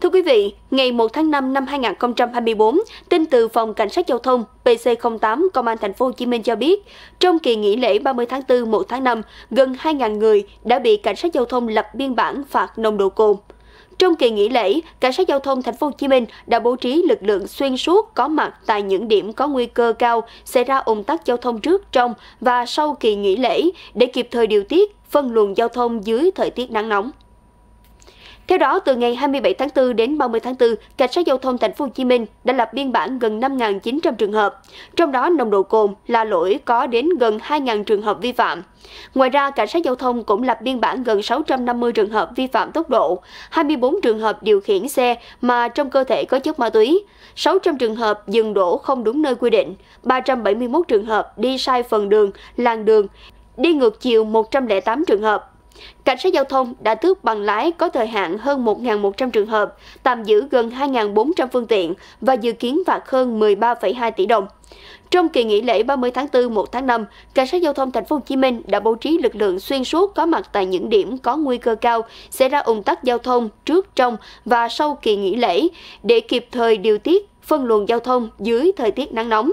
Thưa quý vị, ngày 1 tháng 5 năm 2024, tin từ phòng cảnh sát giao thông PC08 Công an thành phố Hồ Chí Minh cho biết, trong kỳ nghỉ lễ 30 tháng 4 1 tháng 5, gần 2.000 người đã bị cảnh sát giao thông lập biên bản phạt nồng độ cồn. Trong kỳ nghỉ lễ, cảnh sát giao thông thành phố Hồ Chí Minh đã bố trí lực lượng xuyên suốt có mặt tại những điểm có nguy cơ cao xảy ra ủng tắc giao thông trước, trong và sau kỳ nghỉ lễ để kịp thời điều tiết, phân luồng giao thông dưới thời tiết nắng nóng. Theo đó, từ ngày 27 tháng 4 đến 30 tháng 4, cảnh sát giao thông thành phố Hồ Chí Minh đã lập biên bản gần 5.900 trường hợp, trong đó nồng độ cồn là lỗi có đến gần 2.000 trường hợp vi phạm. Ngoài ra, cảnh sát giao thông cũng lập biên bản gần 650 trường hợp vi phạm tốc độ, 24 trường hợp điều khiển xe mà trong cơ thể có chất ma túy, 600 trường hợp dừng đổ không đúng nơi quy định, 371 trường hợp đi sai phần đường, làn đường, đi ngược chiều 108 trường hợp, Cảnh sát giao thông đã tước bằng lái có thời hạn hơn 1.100 trường hợp, tạm giữ gần 2.400 phương tiện và dự kiến phạt hơn 13,2 tỷ đồng. Trong kỳ nghỉ lễ 30 tháng 4 1 tháng 5, cảnh sát giao thông thành phố Hồ Chí Minh đã bố trí lực lượng xuyên suốt có mặt tại những điểm có nguy cơ cao xảy ra ủng tắc giao thông trước, trong và sau kỳ nghỉ lễ để kịp thời điều tiết phân luồng giao thông dưới thời tiết nắng nóng.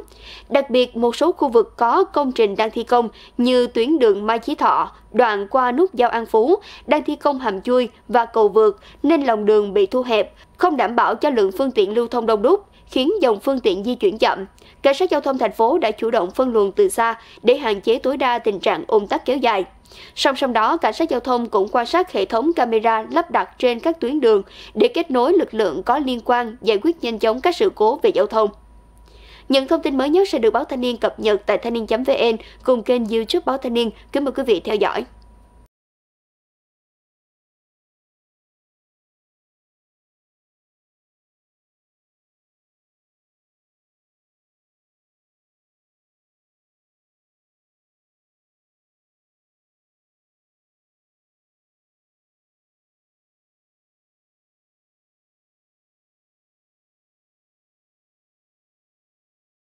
Đặc biệt, một số khu vực có công trình đang thi công như tuyến đường Mai Chí Thọ, đoạn qua nút giao An Phú, đang thi công hầm chui và cầu vượt nên lòng đường bị thu hẹp, không đảm bảo cho lượng phương tiện lưu thông đông đúc khiến dòng phương tiện di chuyển chậm. Cảnh sát giao thông thành phố đã chủ động phân luồng từ xa để hạn chế tối đa tình trạng ùn tắc kéo dài. Song song đó, cảnh sát giao thông cũng quan sát hệ thống camera lắp đặt trên các tuyến đường để kết nối lực lượng có liên quan giải quyết nhanh chóng các sự cố về giao thông. Những thông tin mới nhất sẽ được báo Thanh niên cập nhật tại thanh niên.vn cùng kênh YouTube báo Thanh niên. Kính mời quý vị theo dõi.